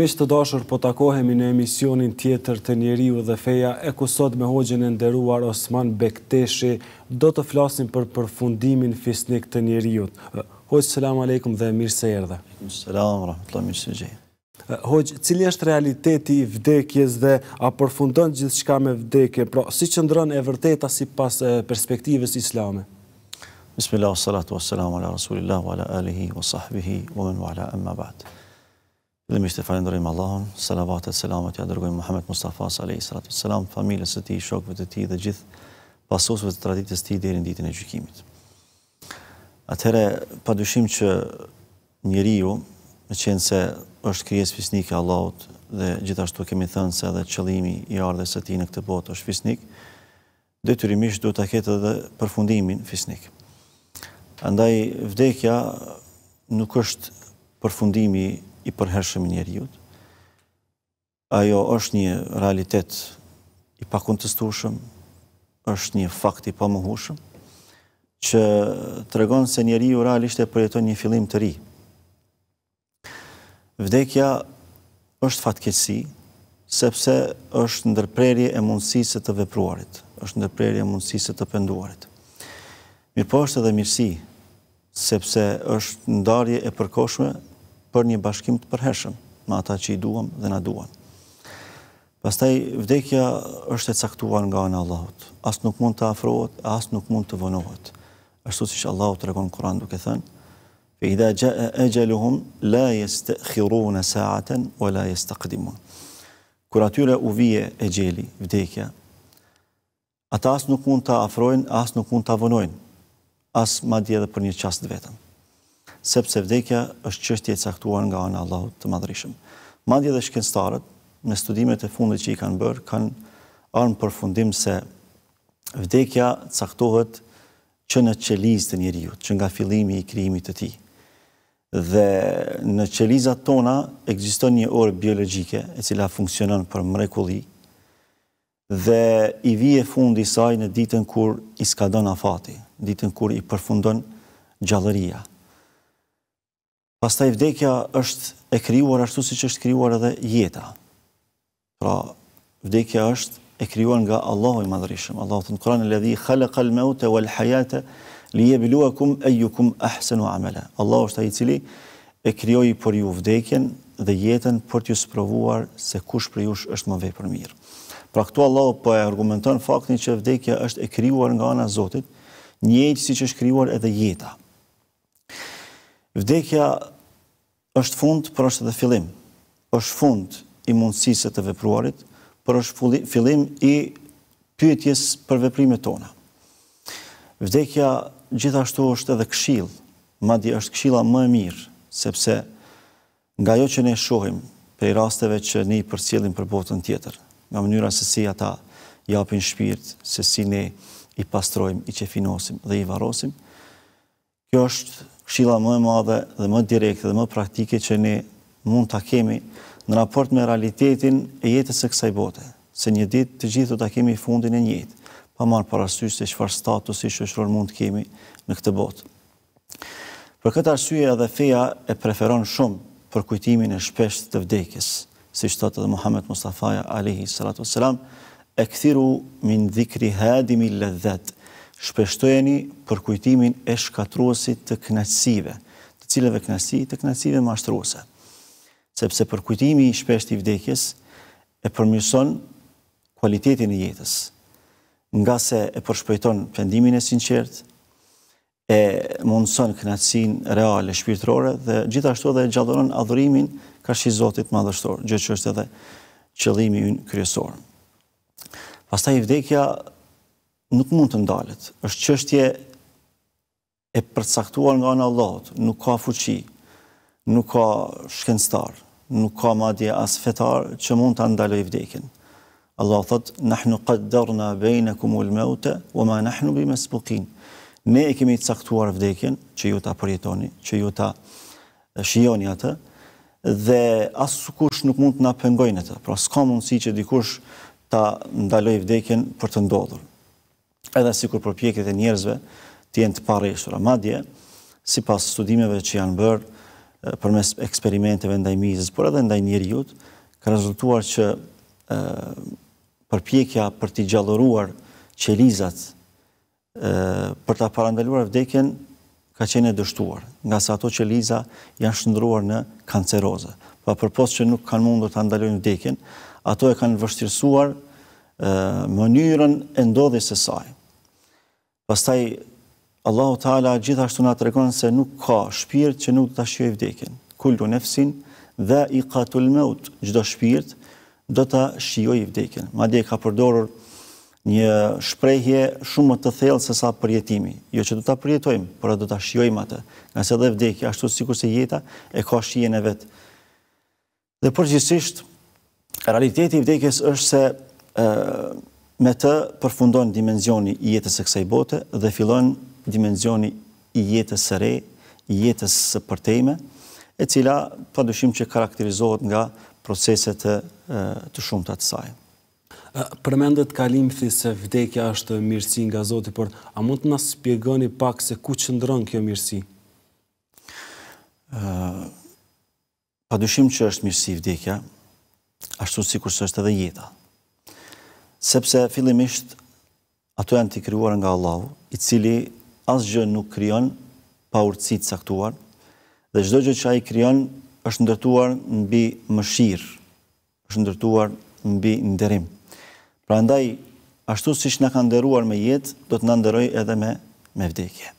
Mishë të dashur po takohemi në emisionin tjetër të njeriu dhe feja, e kusot me hoqin e nderuar Osman Bekteshi, do të flasim për përfundimin fisnik të njeriu. Eh, Hoqë, selam aleikum dhe mirë se erdhe. Selam, rahmatullam, mirë se gjejë. Eh, Hoqë, cili është realiteti i vdekjes dhe a përfundon gjithë shka me vdekje, pra si që e vërteta si pas eh, perspektives islame? Bismillah, salatu, wassalamu ala rasulillah, ala alihi, wa sahbihi, u menu ala emma batë. Dhe mi shte falendurim Allahon, salavat e selamat, ja dërgojmë Muhammed Mustafa s.a.s. Salam, familës të ti, shokve të ti dhe gjithë pasosve të traditës ti dherën ditën e gjykimit. Atëhere, pa dushim që njëri ju, në qenë se është kryes fisnik e Allahot, dhe gjithashtu kemi thënë se dhe qëlimi i ardhe së ti në këtë botë është fisnik, dhe të rrimish duhet të ketë dhe përfundimin fisnik. Andaj, vdekja nuk është përfundimi i përhershëm njerëjut. Ajo është një realitet i pakontestueshëm, është një fakt i pamohueshëm që tregon se njeriu realisht e përjeton një fillim të ri. Vdekja është fatkeqësi, sepse është ndërprerje e mundësisë të vepruarit, është ndërprerje e mundësisë të penduarit. Mirë po është edhe mirësi, sepse është ndarje e përkoshme për një bashkim të përheshëm me ata që i duam dhe na duan. Pastaj vdekja është e caktuar nga ana e Allahut. As nuk mund të afrohet, as nuk mund të vonohet. Ashtu siç Allahu tregon Kur'an duke thënë: "Fa idha jaa ajaluhum la yastakhiruna sa'atan wa la yastaqdimun." Kur atyre u vije e gjeli, vdekja, ata as nuk mund të afrojnë, as nuk mund të avonojnë, as ma dje dhe për një qast vetëm sepse vdekja është çështje e caktuar nga ana e Allahut të madrishëm. Madje edhe shkencëtarët, me studimet e fundit që i kanë bërë, kanë arrmë përfundim se vdekja caktohet që në qeliz e njerëzit që nga fillimi i krijimit të tij. Dhe në qelizat tona ekziston një orë biologjike e cila funksionon për mrekulli dhe i vije fundi saj në ditën kur i skadon afati, ditën kur i përfundon gjallëria pastaj vdekja është e kryuar ashtu si që është kryuar edhe jeta. Pra, vdekja është e kryuar nga Allahu i madhërishëm. Allahu të në Kuran e ledhi, khalëq al wal hajate, li je bilua kum e ju kum ahsenu Allahu është aji i cili e kryoj për ju vdekjen dhe jetën për t'ju sëpravuar se kush për jush është më vej për mirë. Pra këtu Allahu për po e argumenton faktin që vdekja është e kryuar nga ana Zotit, njejtë si që është kryuar edhe jeta. Vdekja është fund për është dhe fillim. është fund i mundësisë të vepruarit, për është fillim i pyetjes për veprime tona. Vdekja gjithashtu është edhe këshil, ma di është këshila më e mirë, sepse nga jo që ne shohim për i rasteve që ne i përcjelim për botën tjetër, nga mënyra se si ata japin shpirt, se si ne i pastrojmë, i qefinosim dhe i varosim, kjo është këshila më e madhe dhe më direkte dhe më praktike që ne mund të kemi në raport me realitetin e jetës e kësaj bote, se një dit të gjithë të kemi fundin e njëtë, pa marë parasysh se shfar status i shëshror mund të kemi në këtë botë. Për këtë arsye edhe feja e preferon shumë për kujtimin e shpesht të vdekis, si shtatë dhe Muhammed Mustafaja, a.s. e këthiru min dhikri hadimi ledhetë, shpeshtojeni për kujtimin e shkatruosit të knasive, të cileve knasi të knasive mashtruose. Sepse për kujtimi i shpesht i vdekjes e përmjëson kualitetin e jetës, nga se e përshpejton pëndimin e sinqert, e mundëson real reale shpirtrore dhe gjithashtu dhe gjadonon adhurimin ka shi Zotit madhështor, gjithë që është edhe qëllimi unë kryesor. Pasta i vdekja nuk mund të ndalet. është qështje e përcaktuar nga në allot, nuk ka fuqi, nuk ka shkenstar, nuk ka madje as fetar që mund të ndaloj vdekin. Allah thot, nahnu qëtëdër në bejnë kumul meute, o ma nahnu bime së bukin. Ne e kemi të caktuar vdekin, që ju ta përjetoni, që ju ta shioni atë, dhe asë kush nuk mund të nga pëngojnë të, pra s'ka mundësi që dikush ta ndaloj vdekin për të ndodhur edhe si kur përpjekit e njerëzve të jenë të pare i shtura. Madje, si pas studimeve që janë bërë për mes eksperimenteve ndaj mizës, por edhe ndaj njerë jutë, ka rezultuar që përpjekja për t'i gjallëruar qelizat për t'a parandaluar vdekjen ka qenë e dështuar, nga sa ato qeliza janë shëndruar në kanceroze. Pa për që nuk kanë mundur të ndalojnë vdekjen, ato e kanë vështirësuar mënyrën e ndodhjës e sajë. Pastaj Allahu Teala gjithashtu na tregon se nuk ka shpirt që nuk ta shijoj vdekjen. Kullu nefsin dha'iqatul maut, çdo shpirt do ta shijoj vdekjen. Madje ka përdorur një shprehje shumë më të thellë se sa përjetimi, jo që do ta përjetojmë, por do ta shijojmë atë. Nëse do vdekin, ashtu sikur se jeta e ka shijen e vet. Dhe përgjithsisht realiteti i vdekjes është se me të përfundon dimenzioni i jetës e kësaj bote dhe fillojnë dimenzioni i jetës së re, i jetës së përtejme, e cila pa dushim që karakterizohet nga proceset të, të shumë të atësaj. Përmendet kalim thi se vdekja është mirësi nga Zotë, por a mund të nga spjegoni pak se ku qëndron kjo mirësi? Pa dushim që është mirësi vdekja, ashtu si kur së është edhe jetat sepse fillimisht ato janë të kryuar nga Allahu, i cili asgjë nuk kryon pa urcit saktuar, dhe gjdo gjë që a i kryon është ndërtuar në bi mëshirë, është ndërtuar në bi ndërim. Pra ndaj, ashtu si që në ka ndëruar me jetë, do të na ndëroj edhe me, me vdekje.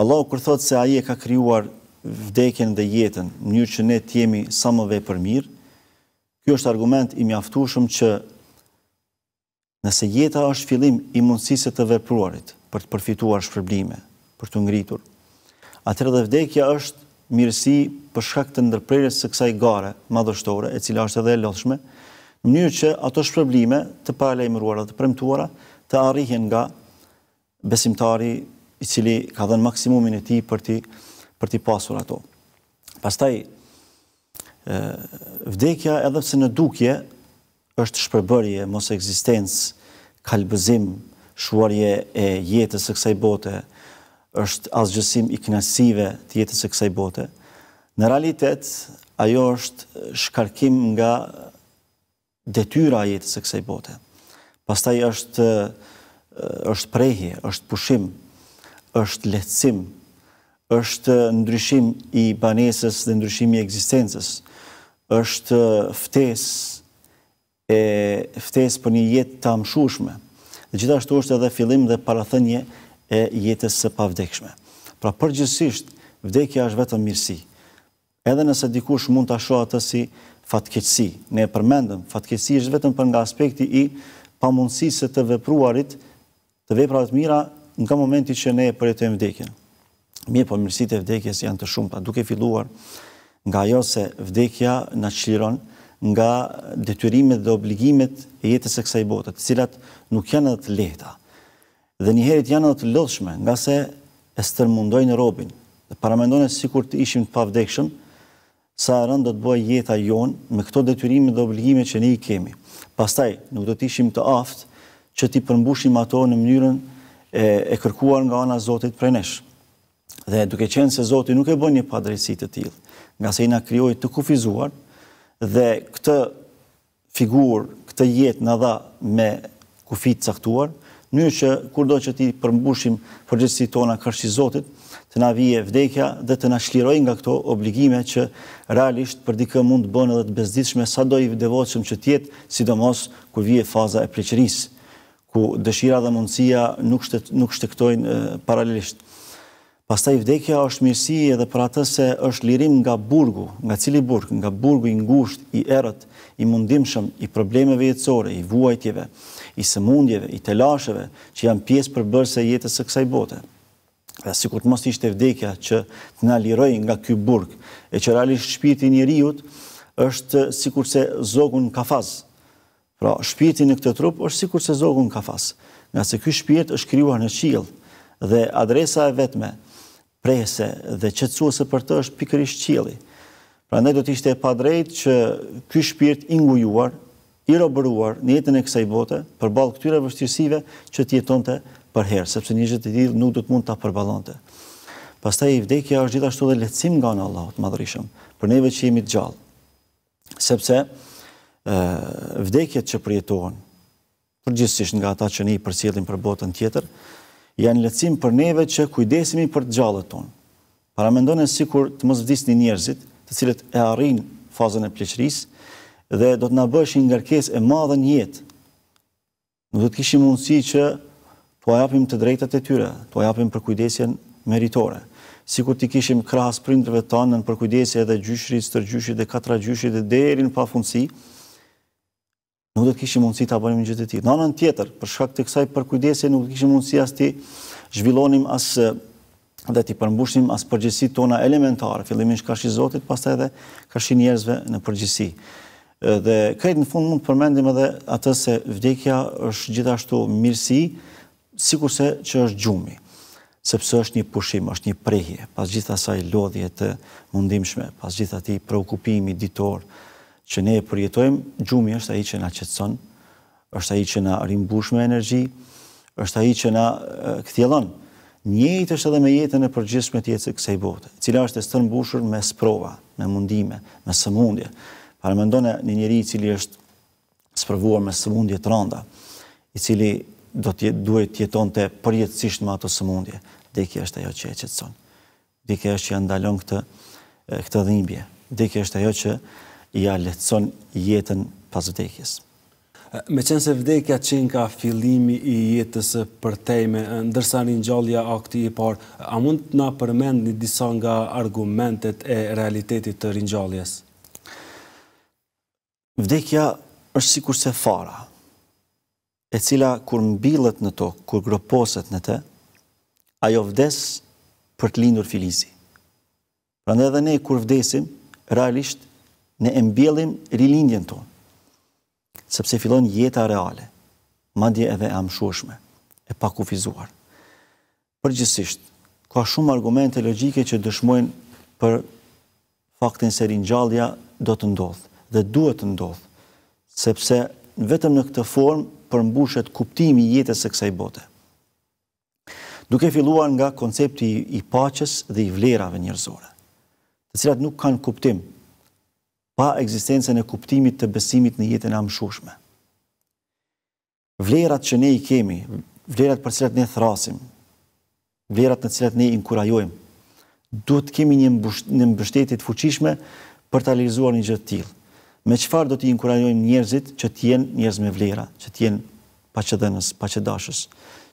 Allahu kur thotë se a i e ka kryuar vdekjen dhe jetën, një që ne t'jemi sa më vepër për mirë, kjo është argument i mjaftushëm që Nëse jeta është fillim i mundësisë të vepruarit për të përfituar shpërblime, për të ngritur, atër dhe vdekja është mirësi për shkak të ndërprerjes së kësaj gare madhështore, e cila është edhe e lodhshme, në mënyrë që ato shpërblime të dhe të premtuara, të arrihen nga besimtari i cili ka dhënë maksimumin e tij për ti për ti pasur ato. Pastaj ë vdekja edhe pse në dukje është shpërbërje, mos e eksistens, kalbëzim, shuarje e jetës e kësaj bote, është asgjësim i knasive të jetës e kësaj bote. Në realitet, ajo është shkarkim nga detyra a jetës e kësaj bote. Pastaj është është prehi, është pushim, është lehtësim, është ndryshim i banesës dhe ndryshim i eksistencës, është ftesë, e ftes për një jetë të amshushme. Dhe gjithashtu është edhe fillim dhe parathënje e jetës së pavdekshme. Pra përgjësisht, vdekja është vetëm mirësi. Edhe nëse dikush mund të asho atë si fatkeqësi. Ne e përmendëm, fatkeqësi është vetëm për nga aspekti i pamundësisë të vepruarit, të të mira nga momenti që ne e përjetojmë vdekjen. Mirë po mirësit e vdekjes janë të shumë, pa duke filluar nga jo se vdekja në qliron, nga detyrimet dhe obligimet e jetës e kësaj botët, cilat nuk janë edhe të lehta. Dhe njëherit janë edhe të lëshme, nga se e stërmundojnë robin, dhe paramendone si kur të ishim të pavdekshëm, sa rënd do të bëjë jeta jonë me këto detyrimet dhe obligimet që ne i kemi. Pastaj, nuk do të ishim të aftë që ti përmbushim ato në mënyrën e, e kërkuar nga ana Zotit prej nesh. Dhe duke qenë se Zoti nuk e bën një padrejtësi të tillë, nga se i na krijoi të kufizuar, dhe këtë figur, këtë jet në dha me kufit caktuar, një që kur do që ti përmbushim përgjësit tona kërshizotit, të na vije vdekja dhe të na shliroj nga këto obligime që realisht për dikë mund të bënë dhe të bezdishme sa do i vdevoqëm që tjetë sidomos kër vije faza e pleqërisë ku dëshira dhe mundësia nuk shtektojnë paralelisht. Pasta i vdekja është mirësi edhe për atë se është lirim nga burgu, nga cili burg, nga burgu i ngusht, i erët, i mundimshëm, i problemeve jetësore, i vuajtjeve, i sëmundjeve, i telasheve, që janë pjesë për bërë se jetës e kësaj bote. Dhe si kur të mos ishte vdekja që të në liroj nga kjë burg, e që realisht shpirti i riut, është si kur se zogun ka fazë. Pra, shpirti në këtë trup është si kur se zogun ka fazë. Nga se kjë shpirt dhe adresa e vetme prese dhe qëtësuese për të është pikërish qili. Pra ne do të ishte e pa drejt që ky shpirt ingujuar, i robëruar në jetën e kësaj bote, për balë këtyre vështirësive që tjeton të përherë, sepse një gjithë të dhjithë nuk do të mund të apërbalante. Pas i vdekja është gjithashtu dhe letësim nga në Allahot, madrishëm, për neve që jemi të gjallë. Sepse vdekjet që përjetohen, përgjithësisht nga ata që ne i përcjellim për botën tjetër, janë lecim për neve që kujdesimi për të gjallët tonë. Paramendone si kur të mos vdisni njerëzit, të cilët e arin fazën e pleqëris, dhe do të nabësh një ngarkes e madhe jetë. Nuk do të kishim mundësi që të ajapim të drejtët e tyre, të ajapim për kujdesjen meritore. Si kur të kishim krahas prindrëve tanën për kujdesje edhe gjyshri, stërgjyshri dhe katra gjyshri dhe derin pa funësi, nuk do të kishim mundësi ta bënim një gjë të tillë. Në anën tjetër, për shkak të kësaj përkujdesi, nuk do të kishim mundësi as të zhvillonim as dhe të përmbushnim as përgjegjësitë tona elementare, fillimisht kësaj Zotit, pastaj edhe kësaj njerëzve në përgjegjësi. Dhe këtë në fund mund të përmendim edhe atë se vdekja është gjithashtu mirësi, sikurse që është gjumi sepse është një pushim, është një prehje, pas gjitha saj lodhje të mundimshme, pas gjitha ti ditor, që ne e përjetojmë, gjumi është aji që nga qëtëson, është aji që nga rimbush me energji, është aji që nga këthjelon. Njëjtë është edhe me jetën e përgjithshme tjetës e kësaj botë, cila është e stërnë bushur me sprova, me mundime, me sëmundje. Parë me ndone një njëri i cili është sprovuar me sëmundje të randa, i cili do të duhet tjeton të përjetësisht me ato sëmundje, dhe është ajo që e qëtëson. Dhe është që e ndalon këtë, këtë dhimbje. Dhe është ajo që i a jetën pas vdekjes. Me qenë se vdekja qenë ka filimi i jetës për tejme, ndërsa një një gjallja a këti i parë, a mund të na përmend një disa nga argumentet e realitetit të një gjalljes? Vdekja është si kurse fara, e cila kur mbilët në to, kur groposet në te, ajo vdes për të lindur filizi. Rëndë edhe ne kur vdesim, realisht ne e mbjellim rilindjen ton, sepse fillon jeta reale, madje edhe e amshueshme, e pa kufizuar. Përgjithsisht, ka shumë argumente logjike që dëshmojnë për faktin se ringjallja do të ndodhë dhe duhet të ndodhë, sepse vetëm në këtë formë përmbushet kuptimi i jetës së kësaj bote. Duke filluar nga koncepti i paqes dhe i vlerave njerëzore, të cilat nuk kanë kuptim pa eksistencën e kuptimit të besimit në jetën e amëshushme. Vlerat që ne i kemi, vlerat për cilat ne thrasim, vlerat në cilat ne inkurajojmë, duhet të kemi një në mbështetit fuqishme për të realizuar një gjithë tjilë. Me qëfar do të inkurajojmë njerëzit që t'jen njerëz me vlera, që t'jen pacedënës, pacedashës,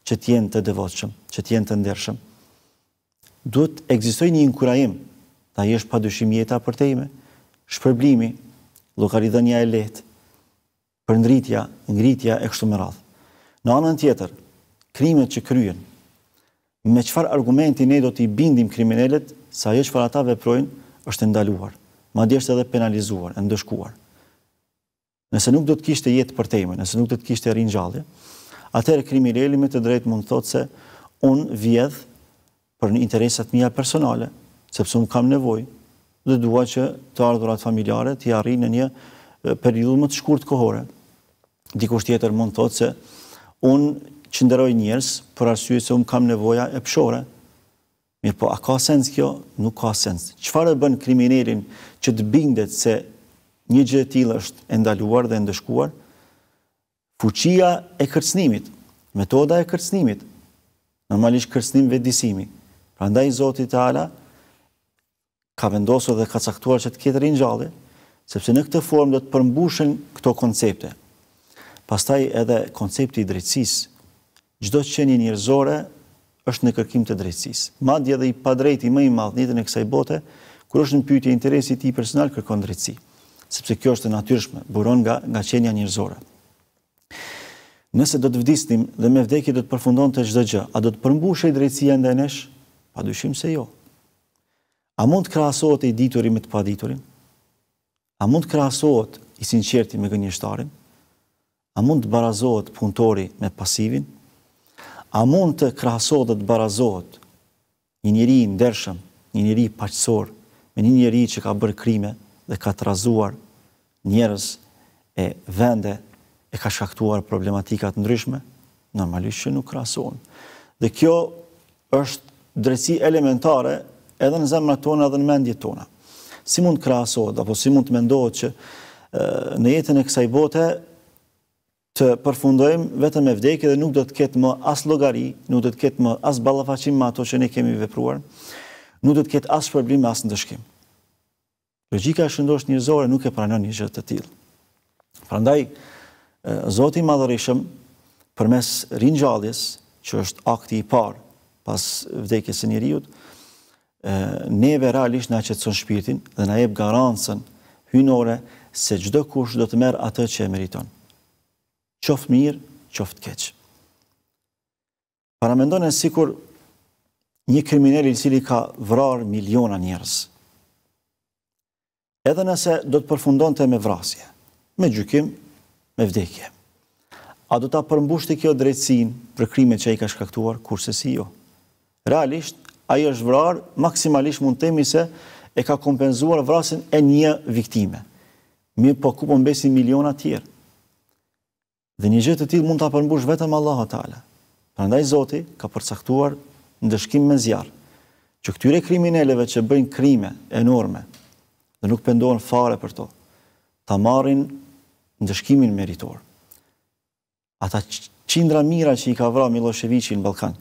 që t'jen të devotëshëm, që t'jen të ndershëm. Duhet të egzistoj një inkurajim, ta jesh pa dëshimjeta për ime, shpërblimi, lokalizonia e lehtë, përndritja, ngritja e kështu me radhë. Në anën tjetër, krimet që kryen, me çfarë argumenti ne do t'i bindim kriminalet se ajo çfarë ata veprojnë është e ndaluar, madje edhe penalizuar, e ndëshkuar. Nëse nuk do të kishte jetë për temë, nëse nuk do të kishte rinë gjallë, atëherë kriminali me të drejtë mund të thotë se un vjedh për interesat mia personale, sepse un kam nevojë, dhe dua që të ardhurat familjare të arrijnë në një periudhë më të shkurt kohore. Dikush tjetër mund të thotë se unë çnderoj njerëz për arsye se un kam nevoja e pshore. Mirë, po a ka sens kjo? Nuk ka sens. Çfarë bën kriminalin që të bindet se një gjë e tillë është e ndaluar dhe e Fuqia e kërcënimit, metoda e kërcënimit. Normalisht kërcënim vetë disimi. Prandaj Zoti i Teala ka vendosur dhe ka caktuar që të kjetër i njali, sepse në këtë formë do të përmbushen këto koncepte. Pastaj edhe koncepti i drejtsis, gjdo që një njërzore është në kërkim të drejtsis. Madje dhe i padrejti më i madhënit e në kësaj bote, kër është në pyjtje interesit i personal kërkon drejtsi, sepse kjo është natyrshme, buron nga, nga qenja njërzore. Nëse do të vdisnim dhe me vdekje do të përfundon të gjdo gjë, a do të përmbushe i drejtsia ndenesh? Pa dushim se jo. A mund të krahasohet i dituri me të paditurin? A mund të krahasohet i sinqerti me gënjeshtarin? A mund të barazohet punëtori me pasivin? A mund të krahasohet dhe të barazohet një njëri i ndershëm, një njëri i paqësor, me një njëri që ka bërë krime dhe ka të razuar njërës e vende e ka shaktuar problematikat ndryshme? Normalisht që nuk krasohen. Dhe kjo është drejtësi elementare edhe në zemrat tona edhe në mendjet tona. Si mund krasohet, krahasohet apo si mund të mendohet që në jetën e kësaj bote të përfundojmë vetëm me vdekje dhe nuk do të ketë më as llogari, nuk do të ketë më as ballafaqim me ato që ne kemi vepruar, nuk do të ketë as problem as dëshkim. Logjika e shëndosh njerëzore nuk e pranon një gjë të tillë. Prandaj Zoti i Madhërisëm përmes ringjalljes, që është akti i parë pas vdekjes së njeriu, neve realisht na qetson shpirtin dhe na jep garancën hynore se çdo kush do të merr atë që e meriton. Qoft mirë, qoft keq. Para mendonë sikur një kriminal i cili ka vrarë miliona njerëz. Edhe nëse do të përfundonte me vrasje, me gjykim, me vdekje. A do ta përmbushte kjo drejtësinë për krimet që ai ka shkaktuar kurse si jo? Realisht aji është vrarë, maksimalisht mund temi se e ka kompenzuar vrasin e një viktime. Mirë po kupon besin miliona tjerë. Dhe një gjithë të tjilë mund të apërmbush vetëm Allah atale. Përndaj Zoti ka përcaktuar në dëshkim me zjarë, që këtyre krimineleve që bëjnë krime enorme dhe nuk pëndohen fare për to, ta marrin në dëshkimin meritor. Ata qindra mira që i ka vra Miloševiqi në Balkanë,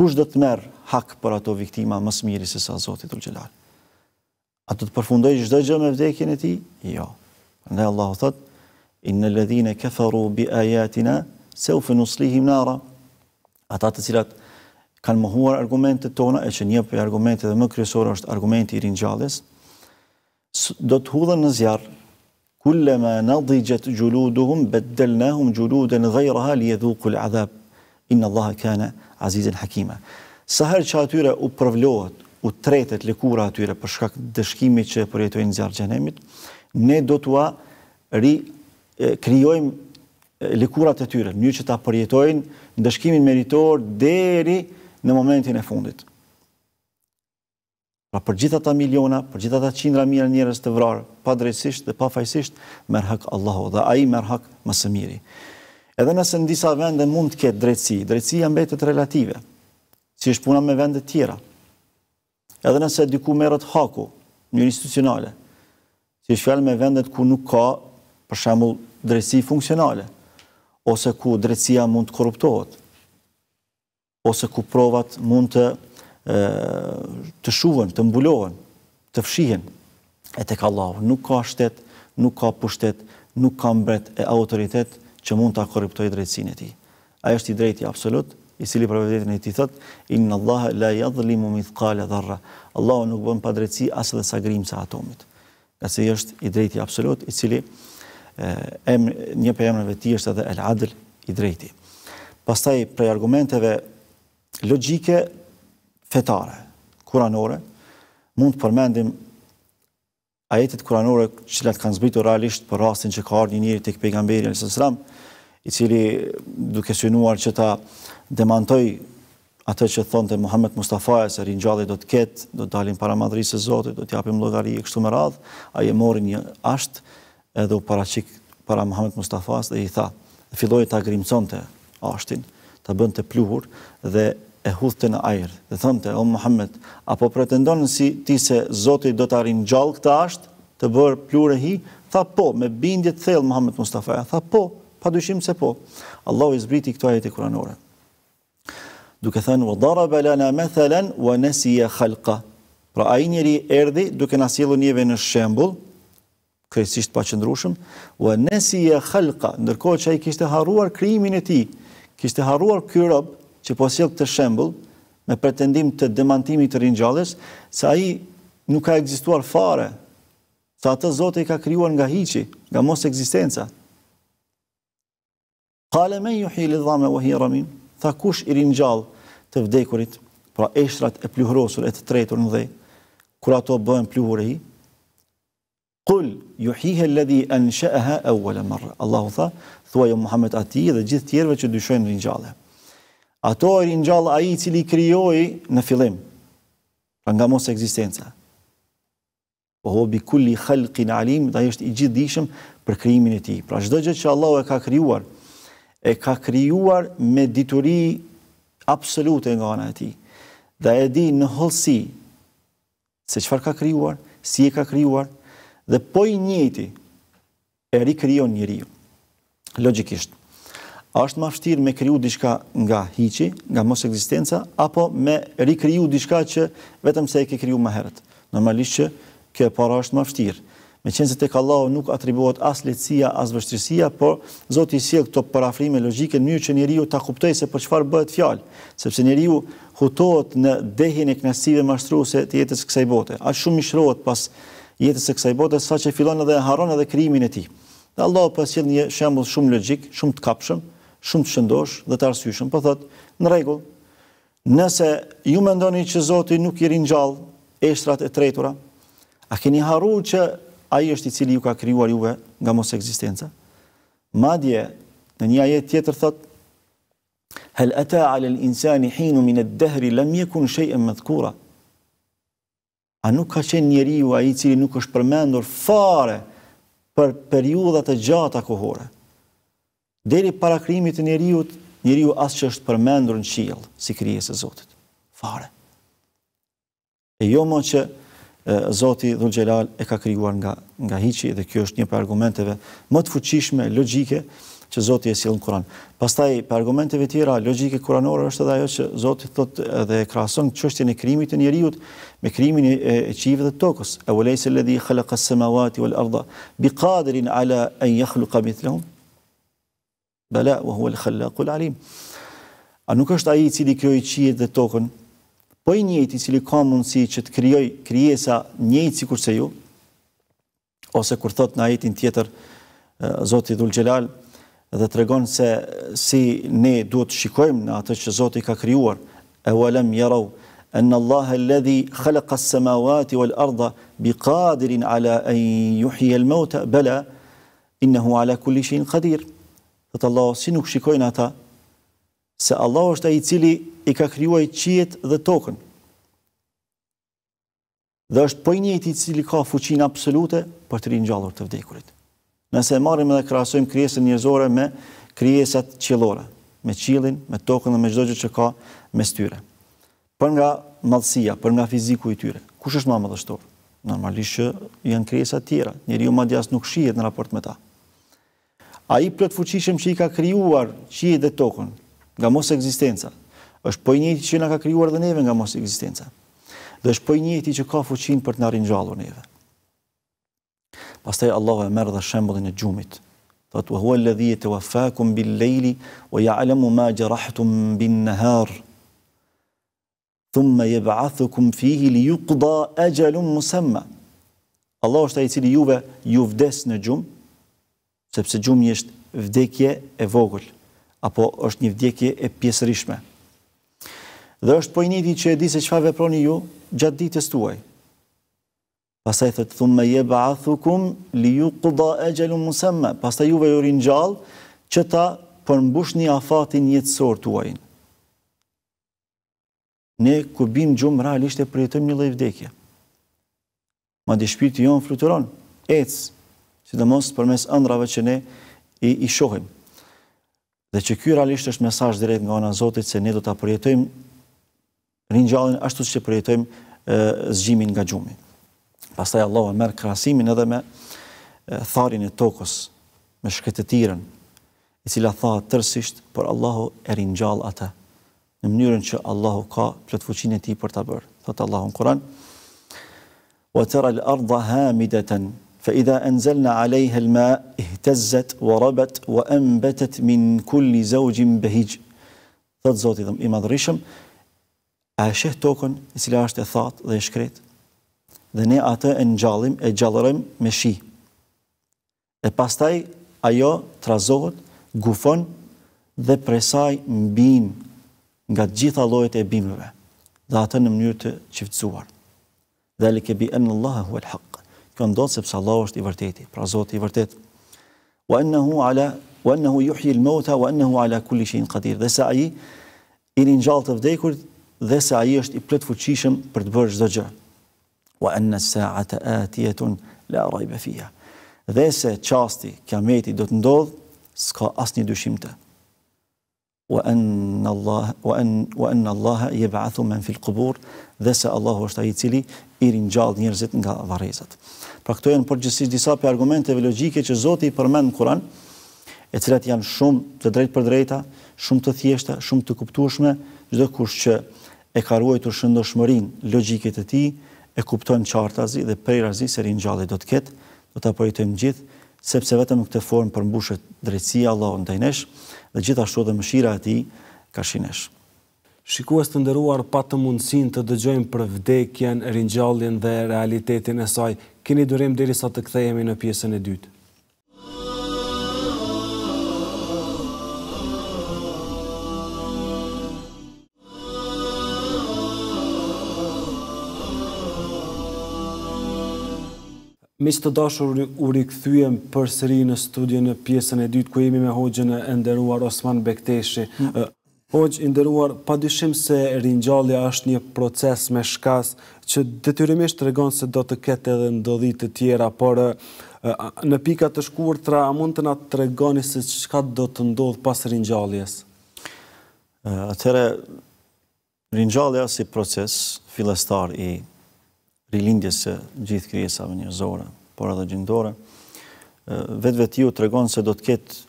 kush dhe të merë hak për ato viktima më smiri se sa Zotit Ulqelal? A të të përfundoj gjithë gjë me vdekjen e ti? Jo. Ne Allah o thët, i në ledhine këtharu bi ajatina, se u fënuslihim nara, ata të cilat kanë huar argumentet tona, e që një për argumentet dhe më kryesor është argumenti i rinjallis, do të hudhen në zjarë, kullema në dhijet gjuluduhum, bedelnahum gjuludin gajra hali edhukul adhab, inna allaha kane azizin hakime. Sa her që atyre u përvlohet, u tretet lëkura atyre për shkak dëshkimi që përjetojnë po zjarë gjenemit, ne do të a ri kriojmë lëkurat e tyre, një që ta përjetojnë në dëshkimin meritor dheri në momentin e fundit. Pra për gjitha ta miliona, për gjitha ta qindra mirë njërës të vrarë, pa drejtsisht dhe pa fajsisht, merhak Allahu dhe aji merhak më së Edhe nëse në disa vende mund të ketë drejtësi, drejtësi janë betet relative, si është puna me vendet tjera. Edhe nëse diku merët haku, një institucionale, si është fjallë me vendet ku nuk ka, për shemull, drejtësi funksionale, ose ku drejtësia mund të korruptohet, ose ku provat mund të të shuvën, të mbulohën, të fshihën, e të ka nuk ka shtetë, nuk ka pushtetë, nuk ka mbret e autoritet që mund ta korruptoj drejtsinë e tij. Ai është i drejtë absolut, i cili për vetën e tij thot inna allaha la yadhlimu mithqala dharra. Allahu nuk bën pa drejtësi as edhe sa grimca atomit. Qase është i drejtë absolut, i cili ë em një prej emrave të tij është edhe al-adl, i drejti. Pastaj prej argumenteve logjike fetare, kuranore, mund të përmendim ajetet kuranore të kanë zbritur realisht për rastin që ka ardhë një njëri të këpëgamberi a.s. i cili duke synuar që ta demantoj atë që thonë të Muhammed Mustafa e se rinjallit do të ketë, do të dalin para madrisë e Zotit, do të japim logari e kështu më radhë, a je mori një ashtë edhe u paracik para Muhammed Mustafa dhe i tha, filloj të agrimconte ashtin, të bënd të pluhur dhe e hudhte në ajer. Dhe thënë të, o Muhammed, apo pretendonë si ti se Zotit do të arinë gjallë këta ashtë, të bërë plure hi, tha po, me bindje të thellë Muhammed Mustafa, tha po, pa dushim se po. Allahu i zbriti këto ajet e kuranore. Duke thënë, o dhara belana me thelen, o nësi e khalqa. Pra a i njeri erdi, duke në asilu njeve në shembul, kërësisht pa qëndrushëm, o nësi e khalqa, ndërkohë që a i kishte haruar krimin e ti, kishtë haruar kërëbë, që po sjell këtë shembull me pretendim të demantimit të ringjalljes, se ai nuk ka ekzistuar fare. Sa atë Zoti i ka krijuar nga hiçi, nga mos ekzistenca. Qal men yuhi lidhama wa hiya ramin? tha kush i ringjall të vdekurit, pra eshtrat e pluhurosur e të tretur në dhë, kur ato bëhen pluhur e hi. Qul yuhiha alladhi ansha'aha awwal marra. Allahu tha, thuaj Muhammed ati dhe gjithë tjerëve që dyshojnë ringjallje. Ato e rinjallë aji cili kryoj në filim, pra nga mos e eksistenca. Po hobi kulli khalqin alim, dhe jeshtë i gjithë dishëm për kryimin e ti. Pra shdo gjithë që Allah e ka kryuar, e ka kryuar me dituri absolute nga anë e ti. Dhe e di në hëllësi se qëfar ka kryuar, si e ka kryuar, dhe po i njëti e rikryon njëri ju. Logikisht është ma fështirë me kryu dishka nga hiqi, nga mos eksistenca, apo me rikryu dishka që vetëm se e ke kryu ma herët. Normalisht që kjo e para është ma fështirë. Me qenëse të ka nuk atribuat as letësia, as vështërsia, por zotë i sielë këto parafrime logike në një që njëri ju ta kuptoj se për qëfar bëhet fjalë, sepse njëri ju hutohet në dehin e knasive mashtru se të jetës kësaj bote. A shumë i shrohet pas jetës e kësaj bote, sa që filon edhe haron edhe kryimin e ti. Dhe Allah për po sielë një shemblë shumë logik, shumë të kapshëm, shumë të shëndosh dhe të arsyshëm, për po thot, në regull, nëse ju me ndoni që Zoti nuk i rinjallë, eshtrat e tretura, a keni haru që a i është i cili ju ka kryuar juve nga mos eksistenca? Madje, në një ajet tjetër thot, hel ata ale lë insani hinu min e dehri la në shej e më dhkura. A nuk ka qenë njeri ju a i cili nuk është përmendur fare për periudat e gjata kohore? deri para krimit të njeriut, njeriut asë që është përmendur në qilë, si krije se Zotit. Fare. E jo më që Zoti gjelal e ka krijuar nga, nga hiqi, dhe kjo është një për argumenteve më të fuqishme, logike, që Zoti e silë në Kuran. Pastaj, për argumenteve tjera, logike kuranore është edhe ajo që Zoti thot dhe krason që është në krimit të njeriut me krimin e qive dhe tokës. E volej se ledhi khalakas se mawati bi kaderin ala e njëkhlu ka Bela wa huwa al-Khallaq alim A nuk është ai i cili krijoi qiellin dhe tokën? Po i njëjti i cili ka mundësi që të krijoj krijesa njëjtë sikur se ju? Ose kur thot në ajetin tjetër Zoti Dhul Xhelal dhe tregon se si ne duhet të shikojmë në atë që Zoti ka krijuar, e u alam yarau Allah alladhi khalaqa as-samawati wal bi biqadirin ala e yuhyi al-mauta bala innahu ala kulli shay'in qadir dhe të Allah, si nuk shikojnë ata, se Allah është a i cili i ka kryuaj qiet dhe tokën, dhe është po i njëti i cili ka fuqin absolute për të rinjallur të vdekurit. Nëse marim edhe krasojmë kriesën njëzore me kriesat qilore, me qilin, me tokën dhe me gjdo gjë që ka me styre. Për nga madhësia, për nga fiziku i tyre, kush është ma madhështorë? Normalisht që janë kriesat tjera, njeri ju madhjas nuk shijet në raport me ta a i plët fuqishëm që i ka kryuar që i dhe tokën, nga mos eksistenca, është po i njëti që nga ka kryuar dhe neve nga mos eksistenca, dhe është po i që ka fuqin për të narin gjallur neve. Pastaj Allah e merë dhe shembolin e gjumit, dhe të huaj lëdhije të wafakum bil lejli, o ja alamu ma gjerahtum bin nëherë, thumë me jebë athë këmë fihi li ju këda e gjelumë musemma. Allah është a i cili juve ju vdes në gjumë, sepse gjumi është vdekje e vogël apo është një vdekje e pjesërishme. Dhe është po i që e di se që fa veproni ju gjatë ditës tuaj. Pasaj thëtë thumë me jeba a thukum, li ju kuda e gjelu musemme, pasaj juve ju rinë gjallë që ta përmbush një afatin jetësor tuajin. Ne ku bim gjumë realisht e përjetëm një lejvdekje. Ma dhe shpirti jo në fluturon, ecë, sidomos përmes ëndrave që ne i i shohim. Dhe që ky realisht është mesazh drejt nga ana e Zotit se ne do ta përjetojmë ringjalljen ashtu siç e përjetojmë zgjimin nga xhumi. Pastaj Allahu e merr krahasimin edhe me e, tharin e tokës, me shkëtetirën, i cila tha tërësisht, por Allahu e ringjall atë në mënyrën që Allahu ka plot fuqinë e tij për ta bërë. Thot Allahu në Kur'an: "Wa tara al-ardha hamidatan" fa idha anzalna alayha alma ihtazzat wa rabat wa anbatat min kulli zawjin bahij thot zoti i madhrishëm a sheh tokën e cila është e thatë dhe e shkret dhe ne atë e ngjallim e gjallërim me shi e pastaj ajo trazohet gufon dhe prej saj mbin nga të gjitha llojet e bimëve dhe atë në mënyrë të çiftzuar dhe bi anna anallahu huwa alhaq këndot sepse Allahu është i vërtetë, pra Zoti i vërtetë. Wa annahu ala wa annahu yuhyi al-mauta wa annahu ala kulli shay'in qadir. Dhe sa ai i ringjall të vdekurit dhe se ai është i plot fuqishëm për të bërë çdo gjë. Wa anna as-sa'ata atiyatun la rayba fiha. Dhe se çasti, kiameti do të ndodh, s'ka asnjë dyshim të. Wa anna Allah wa an wa anna Allah yab'athu man fi al-qubur. Dhe se Allahu është ai i cili i ringjall njerëzit nga varrezat. Pra këto janë përgjësisht disa për argumenteve logike që Zoti i përmend në Kur'an, e cilat janë shumë të drejtë për drejta, shumë të thjeshta, shumë të kuptueshme, çdo kush që e ka ruajtur shëndoshmërinë logjike të tij, e kupton qartazi dhe prerazi se rin do të ket, do ta pojtojmë gjithë, sepse vetëm në këtë formë përmbushet drejtësia e Allahut ndaj nesh dhe gjithashtu edhe mëshira e tij ka shinesh. Shikues të nderuar, pa të mundësinë të dëgjojmë për vdekjen, ringjalljen dhe realitetin e saj, keni durim derisa të kthehemi në pjesën e dytë. Mes të dashur u rikthyem përsëri në studion në pjesën e dytë ku jemi me hoxhën e nderuar Osman Bekteshi. Hmm. Hoqë, ndëruar, pa dyshim se rinjallja është një proces me shkas që detyrimisht të regonë se do të ketë edhe ndodhit të tjera, por në pika të shkuar të ra, a mund të na të regoni se qka do të ndodh pas rinjalljes? Atere, rinjallja si proces filestar i rilindjes se gjithë kriesave njëzore, por edhe gjindore, vetë ju të regonë se do të ketë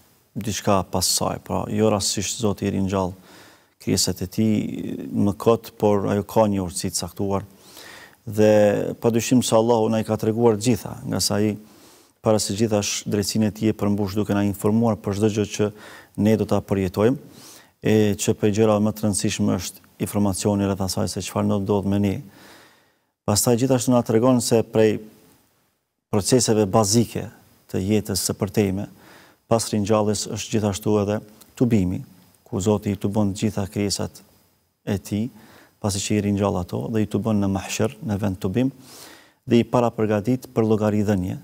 diçka pas saj, pra jo rasisht zotë i rinjallë kryesat e ti më këtë, por ajo ka një urësit saktuar. Dhe pa dyshim se Allahu na i ka të reguar gjitha, nga sa i para se gjitha është drejtsin e ti e përmbush duke na informuar për shdo gjë që ne do të apërjetojmë, e që për gjera më të rëndësishmë është informacioni rrët asaj se qëfar në do të me një. Pastaj gjithashtu nga të regonë se prej proceseve bazike të jetës së përtejme, pas rinjallës është gjithashtu edhe tubimi, ku Zoti i të bën gjitha kresat e ti, pasi që i rinjall ato, dhe i të në mahshër, në vend të bim, dhe i para përgatit për logaridhenje,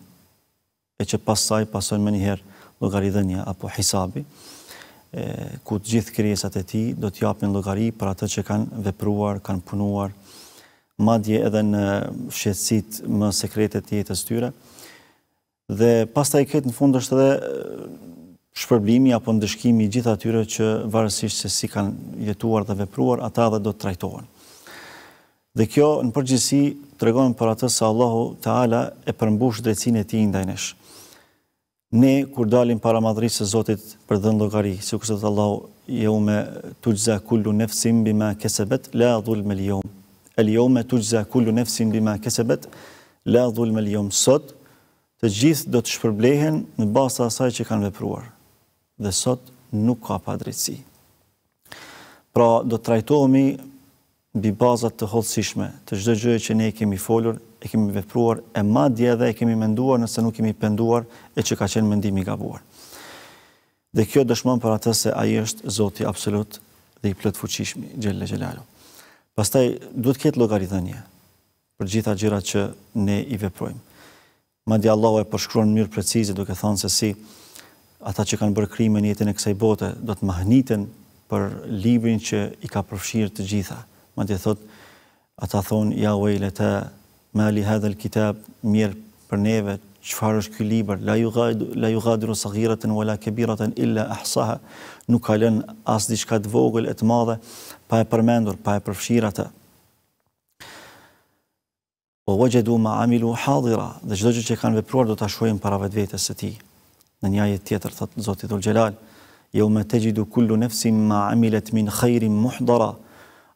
e që pasaj pasojnë me njëherë logaridhenje apo hisabi, e, ku të gjithë kresat e ti do t'japin logari për atë që kanë vepruar, kanë punuar, madje edhe në shqetsit më sekretet jetës tyre, dhe pas taj këtë në fund është edhe shpërblimi apo ndëshkimi i gjitha tyre që varësisht se si kanë jetuar dhe vepruar, ata dhe do të trajtohen. Dhe kjo në përgjësi të regonë për atës sa Allahu Taala e përmbush drecin e ti ndajnesh. Ne, kur dalim para madrisë e Zotit për dhe në logari, si kështë dhe Allahu, je u me të gjitha kullu nefësim bima kesebet, la dhull me liom. E li me të gjitha kullu nefësim bima kesebet, la dhull me liom. Sot, të gjithë do të shpërblehen në basa asaj që kanë vepruar dhe sot nuk ka padrejtësi. Pra, do të trajtohemi bi bazat të hodësishme të gjithë gjëje që ne i kemi folur, e kemi vepruar, e ma dje dhe e kemi menduar nëse nuk kemi penduar e që ka qenë mendimi gabuar. Dhe kjo dëshmon për atë se aji është zoti absolut dhe i plët fuqishmi, Gjelle Gjellalu. Pastaj, duhet ketë logarithënje për gjitha gjirat që ne i veprojmë. Ma dje Allah e përshkruan në mirë precizit duke thonë se si ata që kanë bërë krime në jetën e kësaj bote do të mahniten për librin që i ka përfshirë të gjitha. Madje thot ata thon ja wailata ma li hadha alkitab mir për neve çfarë është ky libër la ju la yughadiru saghiratan wala kabiratan illa ahsaha nuk ka lënë as diçka të vogël e të madhe pa e përmendur pa e përfshirë atë o vëgjedu ma amilu hadhira, dhe gjithë gjithë që kanë vepruar do të ashojnë para vetë vetës së ti. Në një ajet tjetër, thëtë Zotit Ull Gjelal, jo me te kullu nefsim ma amilet min khejrim muhdara,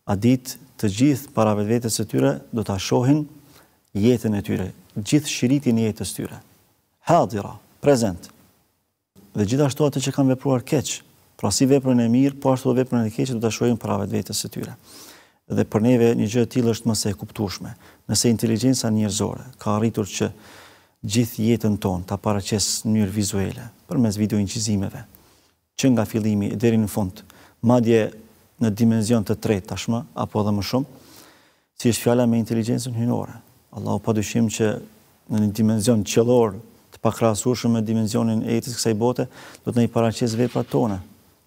a dit të gjithë para vetë vetës e tyre, do të ashohin jetën e tyre, gjithë shiritin jetës tyre. Hadira, prezent. Dhe gjithashtu atë që kanë vepruar keqë, pra si veprën e mirë, po ashtu dhe veprën e keqë, do të ashohin para vetë vetës e tyre. Dhe për neve një gjë t'il është mëse e kuptushme, nëse inteligenca njërzore ka arritur që gjithë jetën tonë të paraqes në njërë vizuele, për mes video incizimeve, që nga filimi e deri në fund, madje në dimenzion të tret tashmë, apo edhe më shumë, si është fjala me inteligencën hynore. Allahu pa dëshim që në një dimenzion qëlor të pakrahasueshëm me dimenzionin e jetës kësaj bote, do të në i paraqes vepa tona,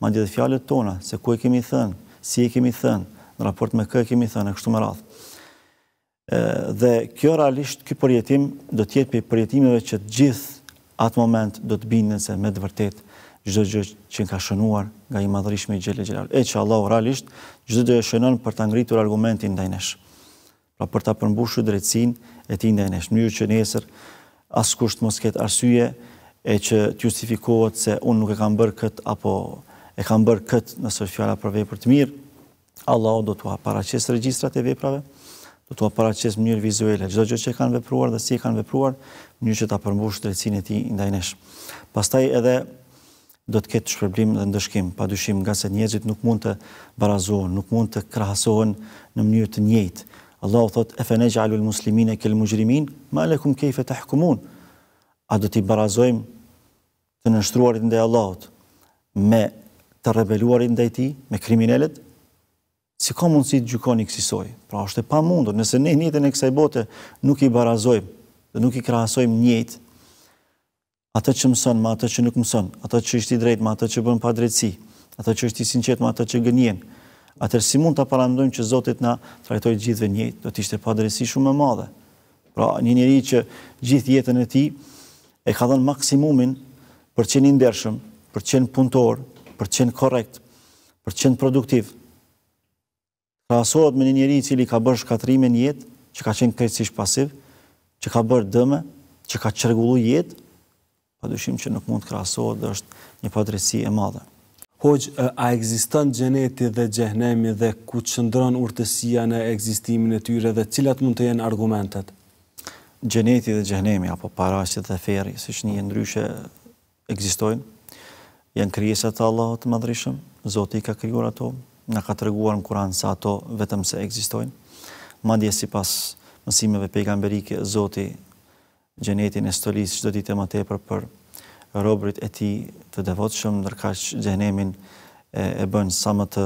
madje dhe fjallet tona, se ku e kemi thënë, si e kemi thënë, në raport me kë e kemi thënë, e kështu më radhë dhe kjo realisht kjo përjetim do tjetë për përjetimeve që gjithë atë moment do të bindën se me dëvërtet gjithë gjë që në ka shënuar nga i madhërishme i e gjelarë. E që Allah realisht gjithë dhe shënon për të ngritur argumentin dajnesh, pra për të përmbushu drecin e ti dajnesh, ju që nesër asë kusht mos ketë arsye e që të justifikohet se unë nuk e kam bërë këtë apo e kam bërë këtë nësë fjala për vej për të mirë, Allah do të ha paracis regjistrat e vej do të u paraqes në mënyrë vizuale. Çdo gjë që kanë vepruar dhe si e kanë vepruar, mënyrë që ta përmbush drejtsinë e tij ndaj nesh. Pastaj edhe do të ketë shpërblim dhe ndëshkim, padyshim nga se njerëzit nuk mund të barazohen, nuk mund të krahasohen në mënyrë të njëjtë. Allahu thotë: "E fe gjallu alul muslimin e kel mujrimin, ma kejfe kayfa tahkumun?" A do të barazojmë të nënshtruarit ndaj Allahut me të rebeluarit ndaj tij, me kriminalet? si ka mundësi të gjykoni kësisoj. Pra, është e pa mundur, nëse ne njëtën e kësaj bote nuk i barazojmë dhe nuk i krahasojmë njëtë, atë që mësën ma atë që nuk mësën, atë që është i drejtë ma atë që bënë pa drejtësi, atë që është i sinqetë ma atë që gënjenë, atër si mund të parandojmë që Zotit na trajtojtë gjithve njëtë, do të ishte pa drejtësi shumë më madhe. Pra, një njëri që gjithë jetën e ti e ka dhenë maksimumin për qenë indershëm, për qenë punëtor, për qenë korekt, për qenë produktiv, krasohet me një njeri cili ka bërë shkatrime në jetë, që ka qenë krejtësish pasiv, që ka bërë dëme, që ka qërgullu jetë, pa dushim që nuk mund krasohet dhe është një padrësi e madhe. Hoqë, a ekziston gjeneti dhe gjehnemi dhe ku çndron urtësia në egzistimin e tyre dhe cilat mund të jenë argumentet? Gjeneti dhe gjehnemi, apo parasit dhe feri, si që një ndryshe egzistojnë, janë kryeset Allahot madrishëm, Zotë Zoti ka kryur ato, nga ka të reguar në kuran sa ato vetëm se egzistojnë. Madje si pas mësimeve pejgamberike, Zoti gjenetin e stolis që do ditë e më tepër për robrit e ti të devotëshëm, nërka që gjenemin e, e bënë sa më të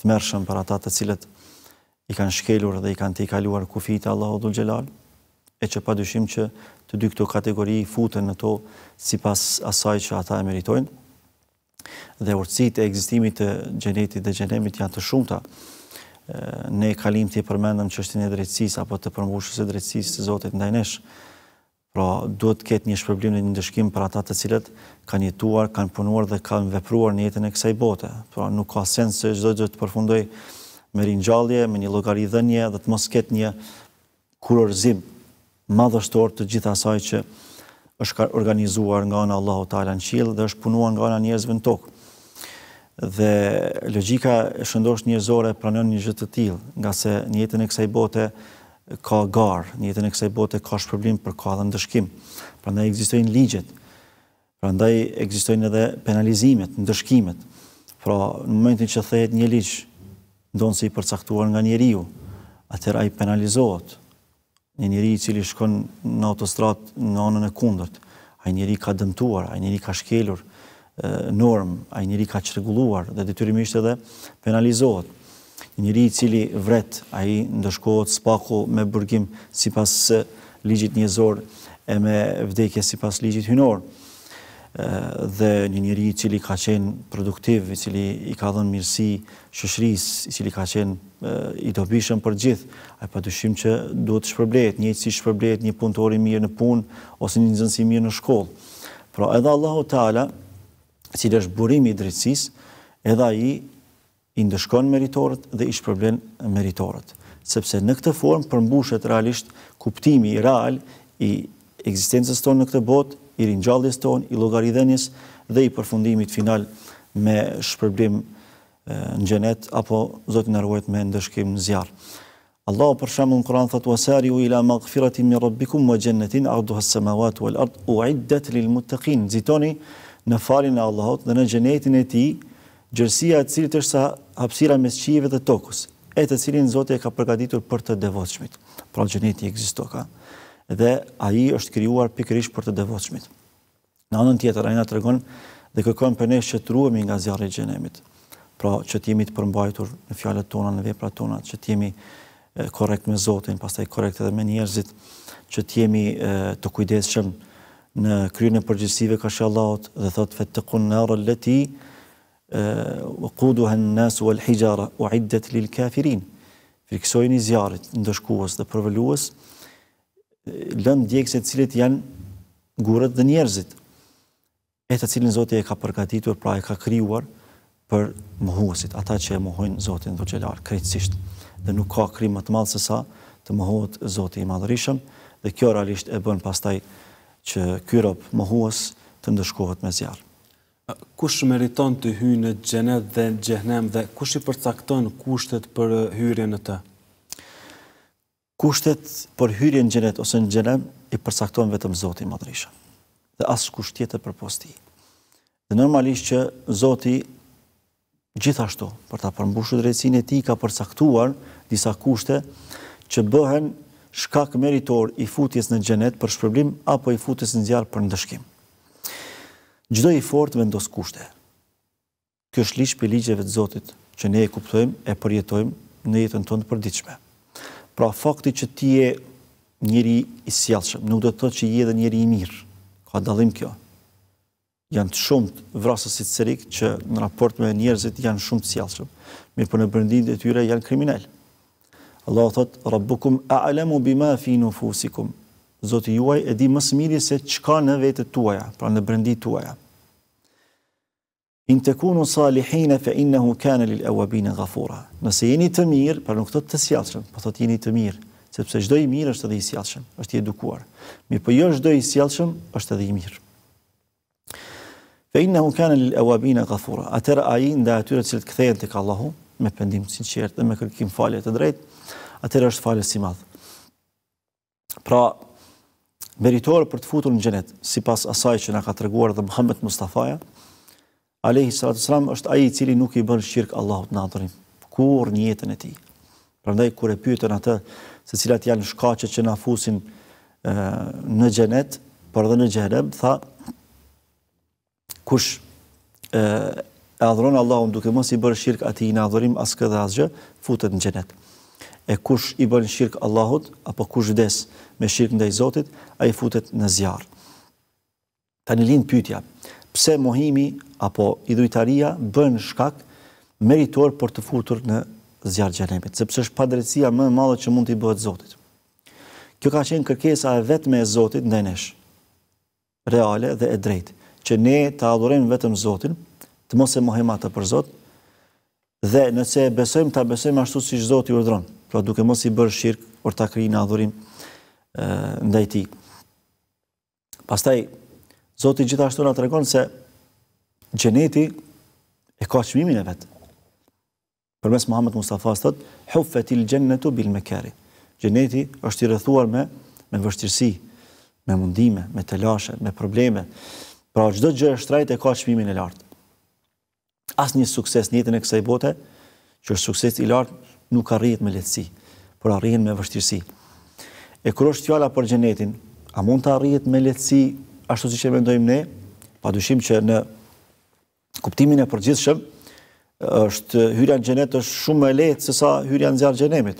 të mërshëm për ata të cilët i kanë shkelur dhe i kanë të i kaluar kufit Allahu dhul gjelal, e që pa dyshim që të dy këto kategori futen në to si pas asaj që ata e meritojnë dhe urtësit e egzistimit të gjenetit dhe gjenemit janë të shumëta. Ne kalim të i përmendëm qështin e drejtsis apo të përmbushës e drejtsis të Zotit ndaj nesh. Pra, duhet të ketë një shpërblim dhe një ndëshkim për ata të cilët kanë jetuar, kanë punuar dhe kanë vepruar një jetën e kësaj bote. Pra, nuk ka sens se gjithë dhe të përfundoj me rinjallje, me një logari dhenje dhe të mos ketë një kurorzim madhështor të gjitha saj që është organizuar nga në Allahu tala në qilë dhe është punuar nga në njerëzve në tokë. Dhe logika e shëndosh njerëzore pranon një gjithë të tilë, nga se njëtën jetën e kësaj bote ka garë, njëtën jetën e kësaj bote ka shpërblim për ka dhe ndëshkim. Pra ndaj egzistojnë ligjet, pra ndaj egzistojnë edhe penalizimet, ndëshkimet. Pra në momentin që thejet një ligjë, ndonë si i përcaktuar nga njeriu, atër a i penalizohet, një njëri cili shkon në autostrat në anën e kundërt, a njëri ka dëmtuar, a njëri ka shkelur norm, a njëri ka qërgulluar dhe detyrimisht edhe penalizohet. Njëri cili vret, a i ndëshkohet spaku me burgim si pas ligjit njëzor e me vdekje si pas ligjit hynorë dhe një njëri i cili ka qenë produktiv, i cili i ka dhënë mirësi shëshris, i cili ka qenë i dobishëm për gjithë, a pa dushim që duhet shpërblet, shpërblejt, një që si shpërblejt një punëtori mirë në punë, ose një nëzënsi mirë në shkollë. Pra edhe Allahu Teala, cilë është burimi i drejtsis, edhe i i ndëshkon meritorët dhe i shpërblen meritorët. Sepse në këtë formë përmbushet realisht kuptimi i real i eksistencës tonë në këtë botë i rinjalljes ton, i llogaridhënies dhe i përfundimit final me shpërblim në xhenet apo zoti na ruajt me ndëshkim në zjarr. Allahu për shemb në Kur'an thotë wasariu ila maghfirati min rabbikum wa jannatin ardha as-samawati wal ard u'iddat lil muttaqin. Zitoni në falin e Allahut dhe në xhenetin e tij, gjërësia e cilit është sa hapësira mes qiellit dhe tokës, e të cilin Zoti e ka përgatitur për të devotshmit. Pra xheneti ekziston ka dhe aji është kriuar pikrish për të devoqmit. Në anën tjetër, aji nga të regon dhe kërkojnë për nesh që të ruemi nga zjarë i gjenemit, pra që të jemi të përmbajtur në fjallet tona, në vepra tona, që të jemi korekt me Zotin, pas të korekt edhe me njerëzit, që të jemi të kujdeshëm në kryrën e përgjithsive ka shëllaut, dhe thot fëtë të kunë nërë leti, u kuduhen nësu al u idet lil kafirin, friksojni zjarët, ndëshkuas dhe përvëlluas, lëndë djekës e janë gurët dhe njerëzit, e të cilin Zotit e ka përgatitur, pra e ka kryuar për mëhuësit, ata që e mëhojnë Zotit në të krejtësisht, dhe nuk ka kry më të malë sësa të mëhojnë Zotit i madhërishëm, dhe kjo realisht e bënë pastaj që kyrop mëhuës të ndëshkohet me zjarë. Kush meriton të hyjë në gjenet dhe gjenem dhe kush i përcakton kushtet për hyrje në të? kushtet për hyrje në gjenet ose në gjenem, i përsakton vetëm Zotin Madrisha. Dhe asë kusht tjetër për posti. Dhe normalisht që Zotin gjithashtu, për ta përmbushu drejtsin e ti, ka përsaktuar disa kushte që bëhen shkak meritor i futjes në gjenet për shpërblim, apo i futjes në zjarë për ndëshkim. Gjdoj i fort vendos kushte. Kjo është lish për ligjeve të Zotit, që ne e kuptojmë, e përjetojmë në jetën tonë për ditëshme. Pra fakti që ti je njëri i sjellshëm, nuk do të thotë që je edhe njëri i mirë. Ka dallim kjo. Janë shumë vrasë si cerik që në raport me njerëzit janë shumë sjellshëm. Mirë po në brendin e tyre janë kriminal. Allah thotë Rabbukum a'lamu bima fi nufusikum. Zoti juaj e di më së miri se çka në vetët tuaja, pra në brendit tuaja in të kunu salihina fe innehu kane lil awabin gafura. Nëse jeni të mirë, pra nuk të të sjatëshëm, po të të jeni të mirë, sepse gjdo i mirë është edhe i sjatëshëm, është i edukuar. Mi për po jo gjdo i sjatëshëm, është edhe i mirë. Fe innehu kane lil awabin gafura. Atërë aji nda atyre cilë të këthejen të kallahu, me pëndim të sinqertë dhe me kërkim falje të drejtë, atërë është falje si madhë. Pra, meritorë për të futur në gjenet, si pas asaj që nga ka të reguar dhe Muhammed Mustafaja, Alehi Sallatu Sallam është aji cili nuk i bën shirkë Allahut në adhurim, kur një jetën e ti. Prandaj, kur e pyëtën atë, se cilat janë shkache që na fusin e, në gjenet, për dhe në gjenem, tha, kush e, e adhuron Allahut duke mos i bërë shirkë ati i në adhurim, askë dhe asgjë, futët në gjenet. E kush i bën shirkë Allahut, apo kush vdes me dhe ndaj Zotit, a i futët në zjarë. Ta një linë pyëtja, pse mohimi apo idhujtaria bën shkak meritor për të futur në zjarë gjenemit, sepse është padrecia më madhe që mund t'i bëhet Zotit. Kjo ka qenë kërkesa e vetme e Zotit në nesh, reale dhe e drejt, që ne të adhurim vetëm Zotin, të mos e mohimata për Zot, dhe nëse besojmë, të besojmë ashtu si që Zotit urdronë, pra duke mos i bërë shirkë, orta kri në adhurim ndajti. Pastaj, Zoti gjithashtu nga të regonë se gjeneti e ka qmimin e vetë. Për mes Muhammed Mustafa së tëtë, hufët i lë bil me keri. Gjeneti është i rëthuar me, me vështirësi, me mundime, me të lashe, me probleme. Pra, gjdo gjë e shtrajt e ka qmimin e lartë. As një sukses një jetën e kësaj bote, që është sukses i lartë, nuk ka me letësi, por a me vështirësi. E kërë është tjala për gjenetin, a mund të arrit me letësi ashtu si që mendojmë ne, pa dushim që në kuptimin e përgjithshëm, është hyrja në gjenet është shumë me lehtë se sa hyrja në zjarë gjenemit,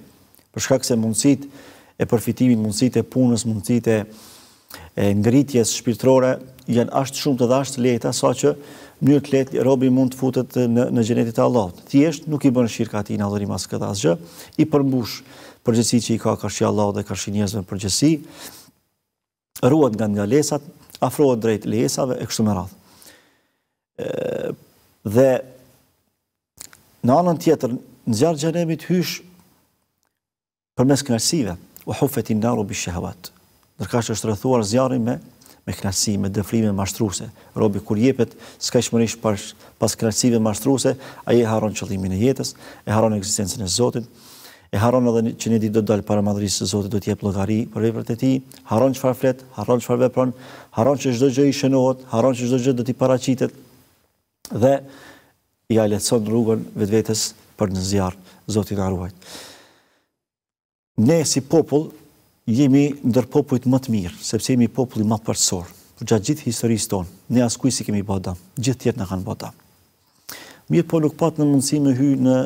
përshka këse mundësit e përfitimin, mundësit e punës, mundësit e ngritjes shpirtrore, janë ashtë shumë të dhe ashtë lehtë, asa që mënyrë të lehtë, robi mund të futët në gjenetit e Allahot. Thjeshtë nuk i bën shirë ka ti në adhërim asë këtë asë gjë, i përmbush përgjësi që i ka kërshi Allahot dhe kërshi njëzve përgjësi, ruat nga nga lesat, afrohet drejt lesave e kështu me radhë. Dhe në anën tjetër, në zjarë të hysh për mes knasive, u hufet i naru bi shahuat, nërka që është rëthuar zjarë me, me knasi, me dëflime mashtruse, robi kur jepet, s'ka shmërish pas knasive mashtruse, a je haron qëllimin e jetës, e haron eksistencën e Zotit, e haron edhe që një ditë do të dalë para madhërisë së Zotit, do të jep llogari për veprat e tij, haron çfarë flet, haron çfarë vepron, haron që çdo gjë i shënohet, haron që çdo gjë do t'i paraqitet dhe i ja lehtëson rrugën vetvetes për në zjarr. Zoti na ruaj. Ne si popull jemi ndër popujt më të mirë, sepse jemi populli më përsor. Për gjatë gjithë historisë tonë, ne askujt si kemi bota, gjithë tjerë na kanë bota. Mirë po nuk pat në mundësi me hy në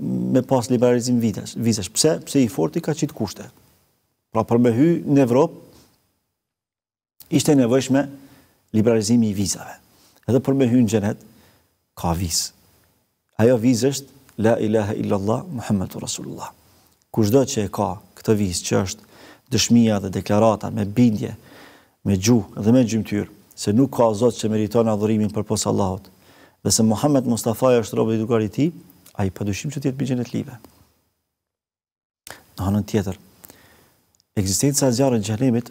me pas liberalizim vizash. Pse? Pse i forti ka qitë kushte. Pra për me hy në Evropë, ishte nevojshme liberalizimi i vizave. Edhe për me hy në gjenet, ka viz. Ajo viz është La ilaha illallah, Muhammedu Rasulullah. Kushtë do që e ka këtë viz, që është dëshmija dhe deklarata me bindje, me gjuh dhe me gjymtyr, se nuk ka zotë që meriton adhurimin për posa Allahot, dhe se Muhammed Mustafa e është robë i dukar i ti, a i përdushim që tjetë bëgjën e live. Në hanën tjetër, eksistenca e zjarë në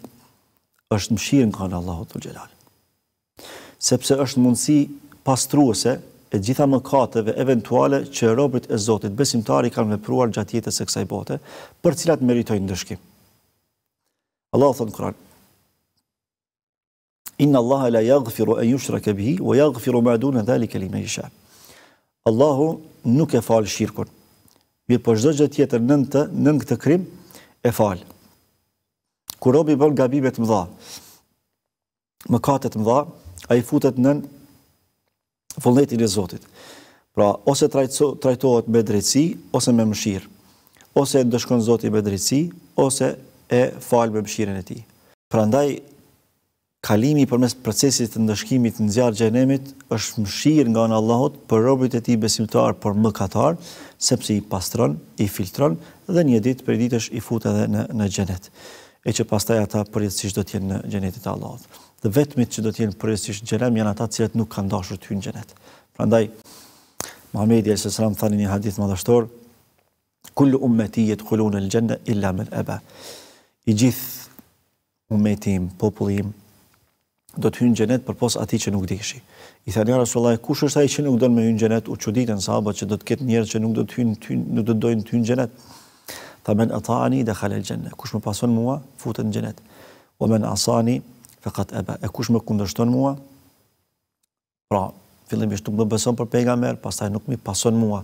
është më shirë në kanë Allahot të gjelalë. Sepse është mundësi pastruese e gjitha më kateve eventuale që e robrit e zotit besimtari kanë vepruar gjatë jetës e kësaj bote për cilat meritojnë në dëshkim. Allahot Kuran, në kërën, Inna Allahe la jagëfiru e njushra kebhi, wa jagëfiru ma dhune dhali kelime isha. Allahu nuk e falë shirkun. Mirë po shdo gjë tjetër në në, në këtë krim, e falë. Kur robi bën gabime më dha, më të më dha, a i futet në vullnetin e Zotit. Pra, ose trajtohet me drejtësi, ose me mëshirë, ose e ndëshkon Zotit me drejtësi, ose e falë me mëshirën e ti. Pra ndaj, kalimi përmes procesit të ndëshkimit në zjarë gjenemit është mshirë nga në Allahot për robit e ti besimtar për më katar, sepse i pastron, i filtron dhe një dit për ditësh i fut edhe në, në gjenet. E që pastaj ata përjetësisht do t'jenë në gjenetit Allahot. Dhe vetëmit që do t'jenë përjetësisht në gjenem janë ata cilët nuk kanë dashur t'ju në gjenet. Pra ndaj, Mahmed i Elisës thani një hadith madhashtor, kullu ummeti jetë kullu në illa me I gjithë umetim, popullim, do të hynë gjenet për pos ati që nuk dikëshi. I thani Rasullaj, kush është ai që nuk don me hynë gjenet, u që sahabët që do të ketë njerë që nuk do të hynë, nuk do të dojnë të hynë gjenet. Tha men atani dhe khalel gjenet, kush më pason mua, futet në gjenet. O men asani, fekat eba, e kush më kundërshton mua, pra, fillimisht ishtë nuk më beson për pejga merë, pas taj nuk mi pason mua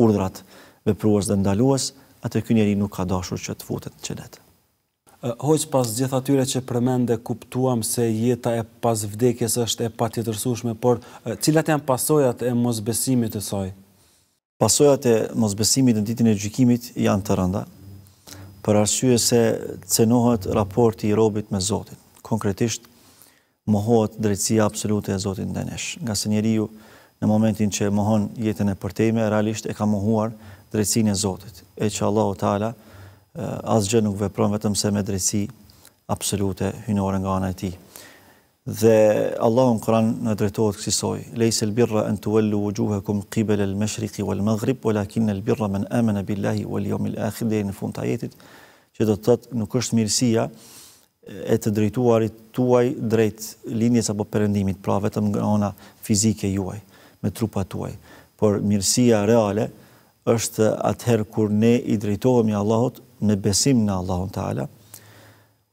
urdrat veprues dhe ndalues, atë kënjeri nuk ka dashur që të futet në xhenet. Hoqë pas gjithë atyre që përmende kuptuam se jeta e pas vdekjes është e patjetërsushme, por cilat janë pasojat e mosbesimit të soj? Pasojat e mosbesimit në ditin e gjykimit janë të rënda, për arsye se cenohet raporti i robit me Zotin. Konkretisht, mohohet drejtësia absolute e Zotit në denesh. Nga se njeri ju, në momentin që mohon jetën e përtejme, realisht e ka mohuar drejtësin e Zotit, e që Allah o tala Eh, asgjë nuk vepron vetëm se me drejtësi absolute hynore nga ana e tij. Dhe Allahu në Kur'an na drejtohet kësaj soi: "Laysa al-birra an tuwallu wujuhakum qibala al-mashriqi wal-maghrib, walakin al-birra man amana billahi wal-yawmil akhir" dhe në fund të ajetit që do të thotë nuk është mirësia eh, e të drejtuarit tuaj drejt linjes apo perëndimit, pra vetëm nga ana fizike juaj, me trupat tuaj. Por mirësia reale është atëherë kur ne i drejtohemi Allahut me besim në Allahun Teala.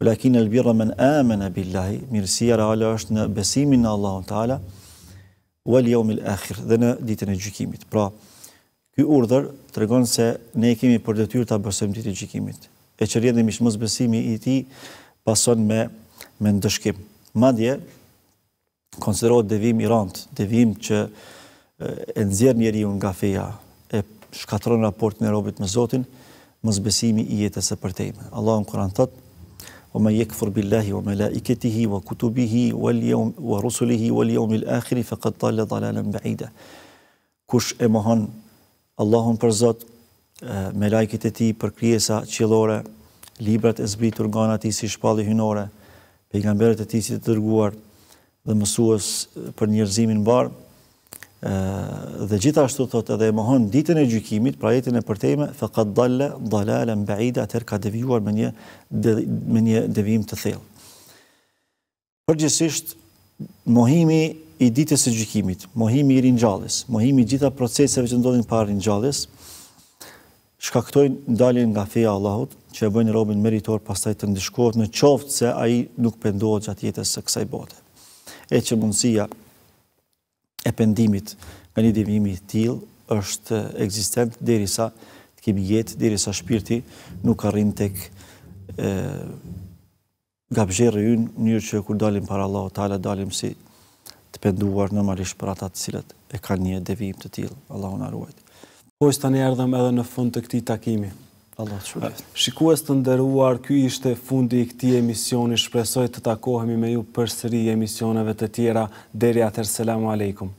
Ulakin el birra men amana billahi, mirësia reale është në besimin në Allahun Teala wal yawm e akhir, dhe në ditën e gjykimit. Pra, ky urdhër tregon se ne kemi për detyrë ta bësojmë ditën e gjykimit. E çrrjen dhe mish mosbesimi i tij pason me me ndëshkim. Madje konsiderohet devim i rënd, devim që e nxjerr njeriu nga feja, e shkatron raportin e robit me Zotin, mëzbesimi i jetës së përtejme. Allahu Kur'an thot: "O me yekfur billahi wa malaikatihi wa kutubihi wal yawm wa rusulihi wal yawm al akhir faqad dalla dhalalën ba'ida." Kush e mohon Allahun për Zot, me lajkit e tij për krijesa qiellore, librat e zbritur nga ati si shpalli hyjnore, pejgamberët e tij si të dërguar dhe mësues për njerëzimin e mbar, dhe gjithashtu thot edhe e mohon ditën e gjykimit, pra jetën e përtejme, fa këtë dalla dalalan ba'ida atër ka devijuar me një me një devijim të thellë. Përgjithsisht mohimi i ditës së gjykimit, mohimi i ringjalljes, mohimi i gjitha proceseve që ndodhin para ringjalljes shkaktojnë ndaljen nga feja Allahut, që e bëjnë robën meritor pastaj të ndishkohet në qoftë se ai nuk pendohet gjatë jetës së kësaj bote. E që mundësia e pendimit nga një devijimi i është ekzistent derisa të kemi jetë, derisa shpirti nuk arrin tek nga gabxherë ynë, në mënyrë që kur dalim para Allahut, tala dalim si të penduar normalisht për atat të cilët e kanë një devijim të tillë. Allahu na ruaj. Po tani erdhëm edhe në fund të këtij takimi. Allah të Shikues të nderuar, kjo ishte fundi i këti emisioni, shpresoj të takohemi me ju për sëri emisioneve të tjera. Deri atër, selamu aleikum.